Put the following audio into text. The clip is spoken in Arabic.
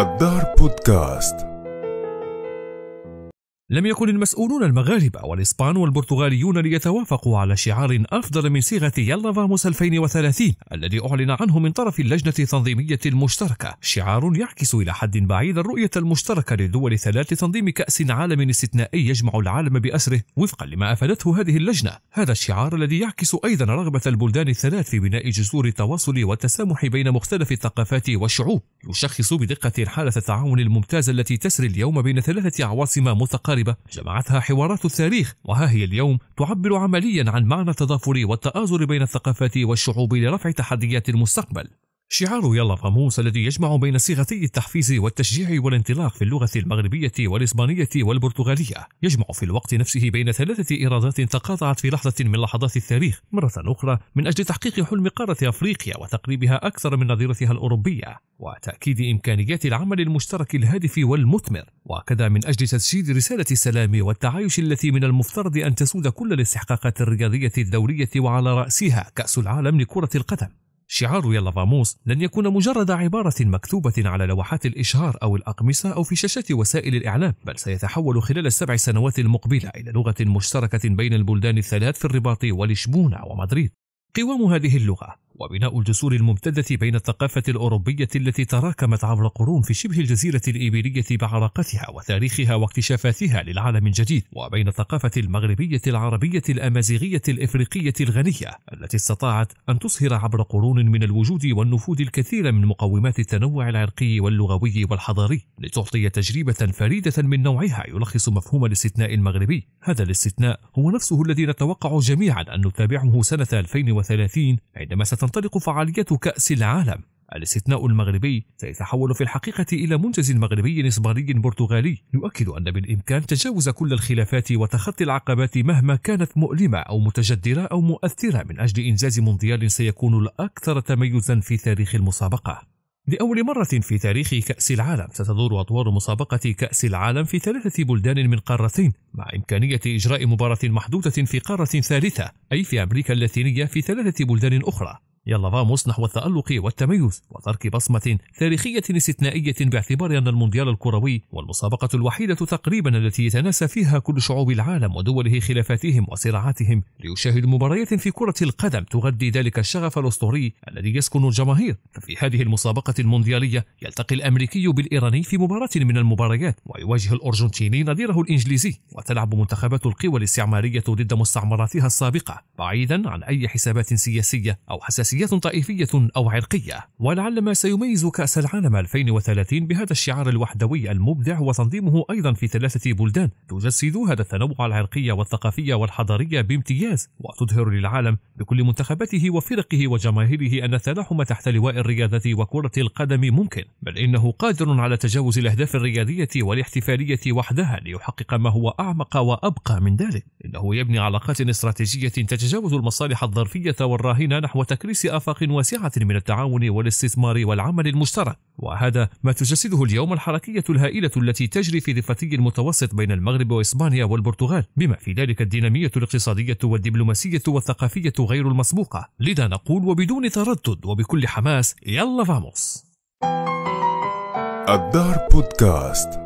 الدار بودكاست لم يكن المسؤولون المغاربة والإسبان والبرتغاليون ليتوافقوا على شعار أفضل من صيغة يلا فاموس 2030 الذي أعلن عنه من طرف اللجنة التنظيمية المشتركة شعار يعكس إلى حد بعيد الرؤية المشتركة للدول الثلاث لتنظيم كأس عالم استثنائي يجمع العالم بأسره وفقا لما أفادته هذه اللجنة هذا الشعار الذي يعكس أيضا رغبة البلدان الثلاث في بناء جسور التواصل والتسامح بين مختلف الثقافات والشعوب يشخص بدقة حالة التعاون الممتازة التي تسري اليوم بين ثلاثة عواصم متقاربة المغاربة جمعتها حوارات التاريخ وها هي اليوم تعبر عمليا عن معنى التضافر والتآزر بين الثقافات والشعوب لرفع تحديات المستقبل شعار يلا فاموس الذي يجمع بين صيغتي التحفيز والتشجيع والانطلاق في اللغة المغربية والإسبانية والبرتغالية يجمع في الوقت نفسه بين ثلاثة إرادات تقاطعت في لحظة من لحظات التاريخ مرة أخرى من أجل تحقيق حلم قارة أفريقيا وتقريبها أكثر من نظيرتها الأوروبية وتأكيد إمكانيات العمل المشترك الهادف والمثمر وكذا من أجل تسجيل رسالة السلام والتعايش التي من المفترض أن تسود كل الاستحقاقات الرياضية الدولية وعلى رأسها كأس العالم لكرة القدم شعار يلا فاموس لن يكون مجرد عبارة مكتوبة على لوحات الإشهار أو الأقمصة أو في شاشات وسائل الإعلام بل سيتحول خلال السبع سنوات المقبلة إلى لغة مشتركة بين البلدان الثلاث في الرباط ولشبونة ومدريد قوام هذه اللغة وبناء الجسور الممتدة بين الثقافة الأوروبية التي تراكمت عبر قرون في شبه الجزيرة الإيبيرية بعراقتها وتاريخها واكتشافاتها للعالم الجديد وبين الثقافة المغربية العربية الأمازيغية الإفريقية الغنية التي استطاعت أن تصهر عبر قرون من الوجود والنفوذ الكثير من مقومات التنوع العرقي واللغوي والحضاري لتعطي تجربة فريدة من نوعها يلخص مفهوم الاستثناء المغربي هذا الاستثناء هو نفسه الذي نتوقع جميعا أن نتابعه سنة 2030 عندما ستتوقع تنطلق فعالية كأس العالم الاستثناء المغربي سيتحول في الحقيقة إلى منجز مغربي إسباني برتغالي يؤكد أن بالإمكان تجاوز كل الخلافات وتخطي العقبات مهما كانت مؤلمة أو متجدرة أو مؤثرة من أجل إنجاز مونديال سيكون الأكثر تميزا في تاريخ المسابقة لأول مرة في تاريخ كأس العالم ستدور أطوار مسابقة كأس العالم في ثلاثة بلدان من قارتين مع إمكانية إجراء مباراة محدودة في قارة ثالثة أي في أمريكا اللاتينية في ثلاثة بلدان أخرى يلا فاموس نحو التألق والتميز وترك بصمة تاريخية استثنائية باعتبار أن المونديال الكروي والمسابقة الوحيدة تقريبا التي يتناسى فيها كل شعوب العالم ودوله خلافاتهم وصراعاتهم ليشاهد مباريات في كرة القدم تغذي ذلك الشغف الأسطوري الذي يسكن الجماهير ففي هذه المسابقة المونديالية يلتقي الأمريكي بالإيراني في مباراة من المباريات ويواجه الأرجنتيني نظيره الإنجليزي وتلعب منتخبات القوى الاستعمارية ضد مستعمراتها السابقة بعيدا عن أي حسابات سياسية أو حساسية سياسيه طائفية أو عرقية ولعل ما سيميز كأس العالم 2030 بهذا الشعار الوحدوي المبدع وتنظيمه أيضا في ثلاثة بلدان تجسد هذا التنوع العرقي والثقافي والحضاري بامتياز وتظهر للعالم بكل منتخباته وفرقه وجماهيره أن التلاحم تحت لواء الرياضة وكرة القدم ممكن بل إنه قادر على تجاوز الأهداف الرياضية والاحتفالية وحدها ليحقق ما هو أعمق وأبقى من ذلك إنه يبني علاقات استراتيجية تتجاوز المصالح الظرفية والراهنة نحو تكريس آفاق واسعة من التعاون والاستثمار والعمل المشترك وهذا ما تجسده اليوم الحركية الهائلة التي تجري في ضفتي المتوسط بين المغرب وإسبانيا والبرتغال بما في ذلك الدينامية الاقتصادية والدبلوماسية والثقافية غير المسبوقة لذا نقول وبدون تردد وبكل حماس يلا فاموس الدار بودكاست